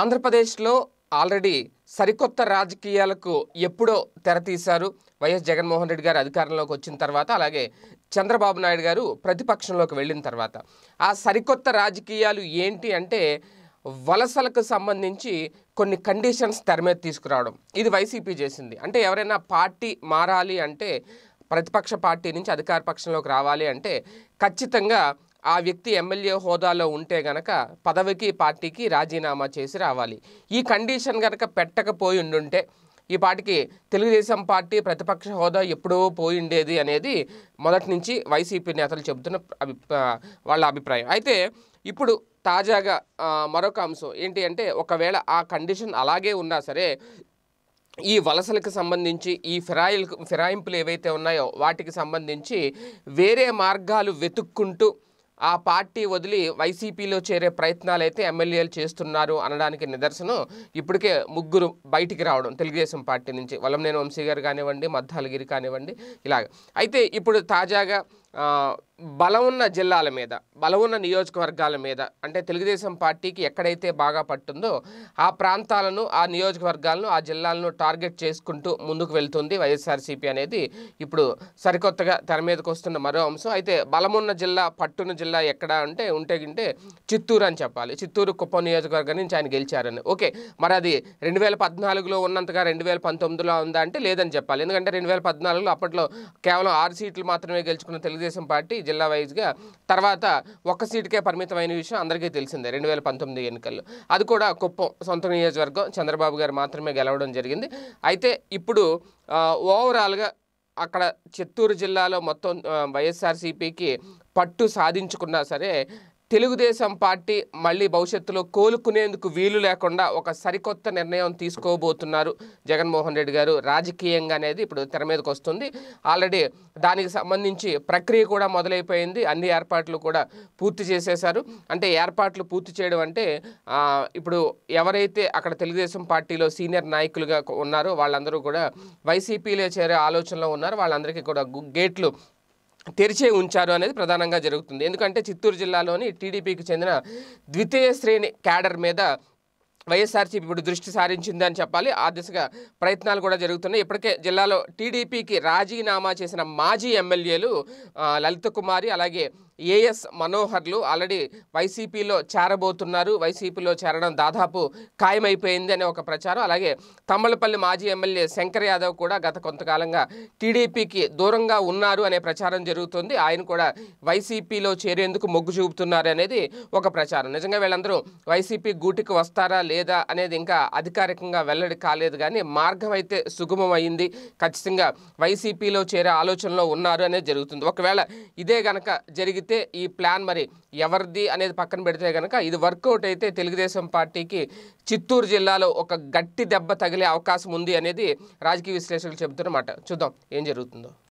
ఆంధ్రప్రదేశ్లో ఆల్రెడీ సరికొత్త రాజకీయాలకు ఎప్పుడో తెరతీశారు వైఎస్ జగన్మోహన్ రెడ్డి గారు అధికారంలోకి వచ్చిన తర్వాత అలాగే చంద్రబాబు నాయుడు గారు ప్రతిపక్షంలోకి వెళ్ళిన తర్వాత ఆ సరికొత్త రాజకీయాలు ఏంటి అంటే వలసలకు సంబంధించి కొన్ని కండిషన్స్ తెర మీద తీసుకురావడం ఇది వైసీపీ చేసింది అంటే ఎవరైనా పార్టీ మారాలి అంటే ప్రతిపక్ష పార్టీ నుంచి అధికార పక్షంలోకి రావాలి అంటే ఖచ్చితంగా ఆ వ్యక్తి ఎమ్మెల్యే హోదాలో ఉంటే గనక పదవికి పార్టీకి రాజీనామా చేసి రావాలి ఈ కండిషన్ గనక పెట్టకపోయి ఉండుంటే ఈ పాటికి తెలుగుదేశం పార్టీ ప్రతిపక్ష హోదా ఎప్పుడో పోయిండేది అనేది మొదటి నుంచి వైసీపీ నేతలు చెబుతున్న అభి వాళ్ళ అభిప్రాయం అయితే ఇప్పుడు తాజాగా మరొక అంశం ఏంటి అంటే ఒకవేళ ఆ కండిషన్ అలాగే ఉన్నా సరే ఈ వలసలకు సంబంధించి ఈ ఫిరాయిల్ ఫిరాయింపులు ఏవైతే ఉన్నాయో వాటికి సంబంధించి వేరే మార్గాలు వెతుక్కుంటూ ఆ పార్టీ వదిలి వైసీపీలో చేరే ప్రయత్నాలు అయితే ఎమ్మెల్యేలు చేస్తున్నారు అనడానికి నిదర్శనం ఇప్పటికే ముగ్గురు బయటికి రావడం తెలుగుదేశం పార్టీ నుంచి వలంనేని వంశీ గారు కానివ్వండి మద్దాలగిరి కానివ్వండి ఇలాగ అయితే ఇప్పుడు తాజాగా బలం ఉన్న జిల్లాల మీద బలం ఉన్న నియోజకవర్గాల మీద అంటే తెలుగుదేశం పార్టీకి ఎక్కడైతే బాగా పట్టుందో ఆ ప్రాంతాలను ఆ నియోజకవర్గాలను ఆ జిల్లాలను టార్గెట్ చేసుకుంటూ ముందుకు వెళ్తుంది వైఎస్ఆర్సీపీ అనేది ఇప్పుడు సరికొత్తగా తెర మీదకి వస్తున్న మరో అంశం అయితే బలమున్న జిల్లా పట్టున జిల్లా ఎక్కడ అంటే ఉంటే గింటే చిత్తూరు అని చెప్పాలి చిత్తూరు కుప్పం నియోజకవర్గం నుంచి ఆయన గెలిచారని ఓకే మరి అది రెండు వేల పద్నాలుగులో ఉన్నంతగా రెండు వేల పంతొమ్మిదిలో ఉందా అంటే లేదని చెప్పాలి ఎందుకంటే రెండు వేల పద్నాలుగులో అప్పట్లో కేవలం ఆరు సీట్లు మాత్రమే గెలుచుకున్న తెలుగుదేశం తెలుగుదేశం పార్టీ జిల్లా వైజ్గా తర్వాత ఒక్క సీటుకే పరిమితమైన విషయం అందరికీ తెలిసిందే రెండు వేల పంతొమ్మిది ఎన్నికల్లో అది కూడా కుప్పం సొంత నియోజకవర్గం చంద్రబాబు గారు మాత్రమే గెలవడం జరిగింది అయితే ఇప్పుడు ఓవరాల్గా అక్కడ చిత్తూరు జిల్లాలో మొత్తం వైఎస్ఆర్సీపీకి పట్టు సాధించుకున్నా సరే తెలుగుదేశం పార్టీ మళ్ళీ భవిష్యత్తులో కోలుకునేందుకు వీలు లేకుండా ఒక సరికొత్త నిర్ణయం తీసుకోబోతున్నారు జగన్మోహన్ రెడ్డి గారు రాజకీయంగా అనేది ఇప్పుడు తెర మీదకి వస్తుంది ఆల్రెడీ దానికి సంబంధించి ప్రక్రియ కూడా మొదలైపోయింది అన్ని ఏర్పాట్లు కూడా పూర్తి చేసేశారు అంటే ఏర్పాట్లు పూర్తి చేయడం అంటే ఇప్పుడు ఎవరైతే అక్కడ తెలుగుదేశం పార్టీలో సీనియర్ నాయకులుగా ఉన్నారో వాళ్ళందరూ కూడా వైసీపీలో చేరే ఆలోచనలో ఉన్నారు వాళ్ళందరికీ కూడా గేట్లు తెరిచే ఉంచారు అనేది ప్రధానంగా జరుగుతుంది ఎందుకంటే చిత్తూరు జిల్లాలోని టీడీపీకి చెందిన ద్వితీయ శ్రేణి క్యాడర్ మీద వైఎస్ఆర్సీపీ ఇప్పుడు దృష్టి సారించిందని చెప్పాలి ఆ దిశగా ప్రయత్నాలు కూడా జరుగుతున్నాయి ఇప్పటికే జిల్లాలో టీడీపీకి రాజీనామా చేసిన మాజీ ఎమ్మెల్యేలు లలిత కుమారి అలాగే ఏఎస్ మనోహర్లు ఆల్రెడీ వైసీపీలో చేరబోతున్నారు వైసీపీలో చేరడం దాదాపు ఖాయమైపోయింది అనే ఒక ప్రచారం అలాగే తమ్మలపల్లి మాజీ ఎమ్మెల్యే శంకర్ యాదవ్ కూడా గత కొంతకాలంగా టీడీపీకి దూరంగా ఉన్నారు అనే ప్రచారం జరుగుతుంది ఆయన కూడా వైసీపీలో చేరేందుకు మొగ్గు చూపుతున్నారు అనేది ఒక ప్రచారం నిజంగా వీళ్ళందరూ వైసీపీ గూటికి వస్తారా లేదా అనేది ఇంకా అధికారికంగా వెల్లడి కాలేదు కానీ మార్గం అయితే సుగమమైంది ఖచ్చితంగా వైసీపీలో చేరే ఆలోచనలో ఉన్నారు అనేది జరుగుతుంది ఒకవేళ ఇదే గనక జరిగి అయితే ఈ ప్లాన్ మరి ఎవరిది అనేది పక్కన పెడితే కనుక ఇది వర్కౌట్ అయితే తెలుగుదేశం పార్టీకి చిత్తూరు జిల్లాలో ఒక గట్టి దెబ్బ తగిలే అవకాశం ఉంది అనేది రాజకీయ విశ్లేషకులు చెబుతున్నమాట చూద్దాం ఏం జరుగుతుందో